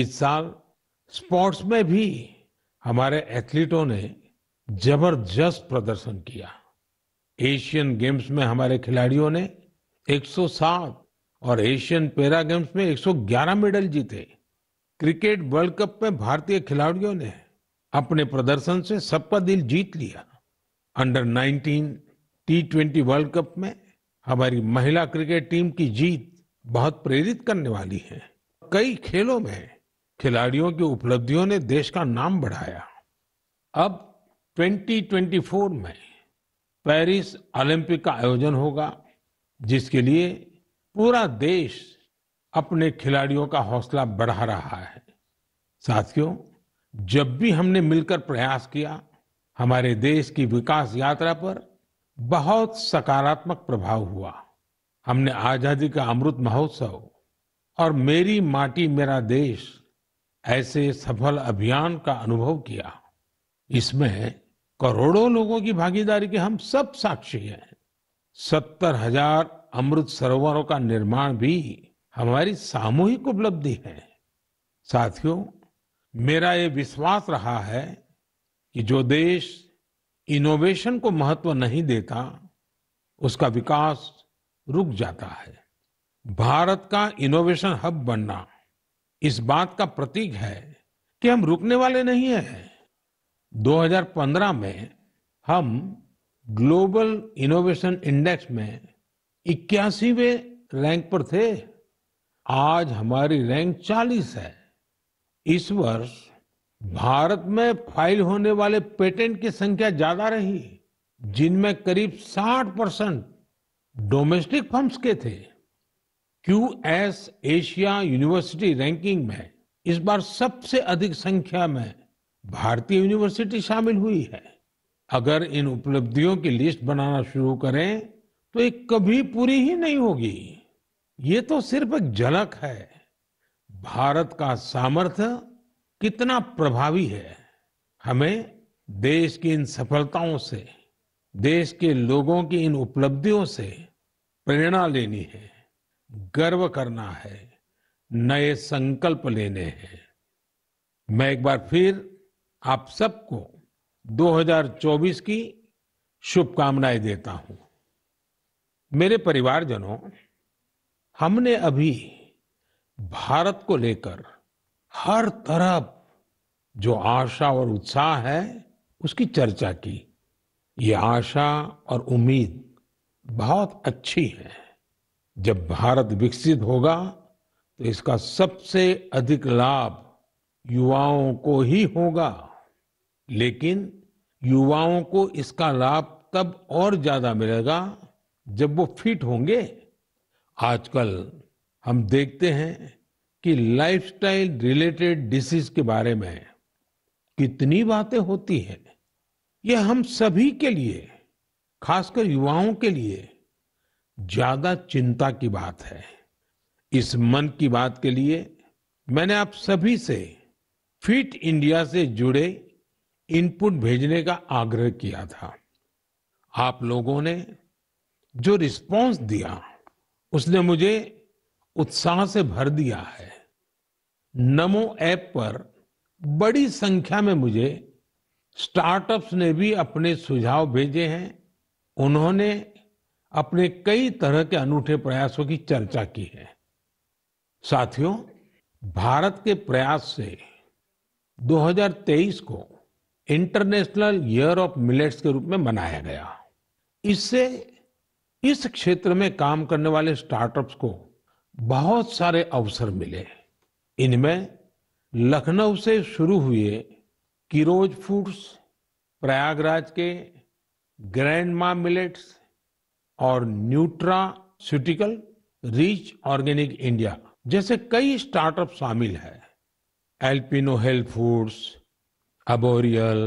इस साल स्पोर्ट्स में भी हमारे एथलीटों ने जबरदस्त प्रदर्शन किया एशियन गेम्स में हमारे खिलाड़ियों ने 107 और एशियन पैरा गेम्स में 111 मेडल जीते क्रिकेट वर्ल्ड कप में भारतीय खिलाड़ियों ने अपने प्रदर्शन से सबका दिल जीत लिया under 19 T twenty world cup में हमारी महिला क्रिकेट टीम की जीत बहुत प्रेरित करने वाली है कई खेलों में खिलाड़ियों की उपलब्धियों ने देश का नाम बढ़ाया अब 2024 में पेरिस ओलंपिक का आयोजन होगा जिसके लिए पूरा देश अपने खिलाड़ियों का हौसला बढ़ा रहा है साथियों जब भी हमने मिलकर प्रयास किया हमारे देश की विकास यात्रा पर बहुत सकारात्मक प्रभाव हुआ हमने आजादी का अमृत महोत्सव और मेरी माटी मेरा देश ऐसे सफल अभियान का अनुभव किया इसमें करोड़ों लोगों की भागीदारी के हम सब साक्षी हैं सत्तर हजार अमृत सरोवरों का निर्माण भी हमारी सामूहिक उपलब्धि है साथियों मेरा ये विश्वास रहा है कि जो देश इनोवेशन को महत्व नहीं देता उसका विकास रुक जाता है भारत का इनोवेशन हब बनना इस बात का प्रतीक है कि हम रुकने वाले नहीं हैं 2015 में हम ग्लोबल इनोवेशन इंडेक्स में इक्यासीवें रैंक पर थे आज हमारी रैंक 40 है इस वर्ष भारत में फाइल होने वाले पेटेंट की संख्या ज्यादा रही जिनमें करीब 60 परसेंट डोमेस्टिक फर्म्स के थे Q S Asia university ranking में इस बार सबसे अधिक संख्या में भारतीय यूनिवर्सिटी शामिल हुई है अगर इन उपलब्धियों की लिस्ट बनाना शुरू करें तो ये कभी पूरी ही नहीं होगी ये तो सिर्फ एक झलक है भारत का सामर्थ्य कितना प्रभावी है हमें देश की इन सफलताओं से देश के लोगों की इन उपलब्धियों से प्रेरणा लेनी है गर्व करना है नए संकल्प लेने हैं मैं एक बार फिर आप सबको 2024 की शुभकामनाएं देता हूं मेरे परिवारजनों हमने अभी भारत को लेकर हर तरफ जो आशा और उत्साह है उसकी चर्चा की ये आशा और उम्मीद बहुत अच्छी है जब भारत विकसित होगा तो इसका सबसे अधिक लाभ युवाओं को ही होगा लेकिन युवाओं को इसका लाभ तब और ज्यादा मिलेगा जब वो फिट होंगे आजकल हम देखते हैं कि लाइफस्टाइल रिलेटेड डिसीज के बारे में कितनी बातें होती हैं ये हम सभी के लिए खासकर युवाओं के लिए ज्यादा चिंता की बात है इस मन की बात के लिए मैंने आप सभी से फिट इंडिया से जुड़े इनपुट भेजने का आग्रह किया था आप लोगों ने जो रिस्पांस दिया उसने मुझे उत्साह से भर दिया है नमो ऐप पर बड़ी संख्या में मुझे स्टार्टअप्स ने भी अपने सुझाव भेजे हैं उन्होंने अपने कई तरह के अनूठे प्रयासों की चर्चा की है साथियों भारत के प्रयास से 2023 को इंटरनेशनल ईयर ऑफ मिलेट्स के रूप में मनाया गया इससे इस क्षेत्र में काम करने वाले स्टार्टअप्स को बहुत सारे अवसर मिले इनमें लखनऊ से शुरू हुए किरोज फूड्स प्रयागराज के ग्रैंड मा मिलेट्स और न्यूट्रास्यूटिकल रिच ऑर्गेनिक इंडिया जैसे कई स्टार्टअप शामिल है एल्पिनो हेल्थ फूड्स अबोरियल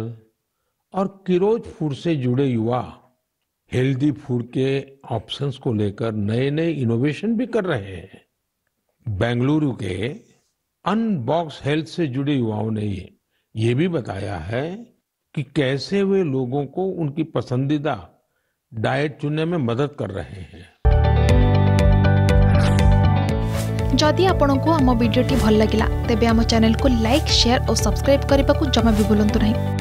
और किरोज फूड से जुड़े युवा हेल्दी फूड के ऑप्शंस को लेकर नए नए इनोवेशन भी कर रहे हैं बेंगलुरु के अनबॉक्स हेल्थ से जुड़े युवाओं ने ये भी बताया है कि कैसे वे लोगों को उनकी पसंदीदा डाइट चुनने में मदद कर रहे हैं जदि आपण को आम भिडी भल लगा तेब चेल को लाइक शेयर और सब्सक्राइब करने को जमा भी बुलां नहीं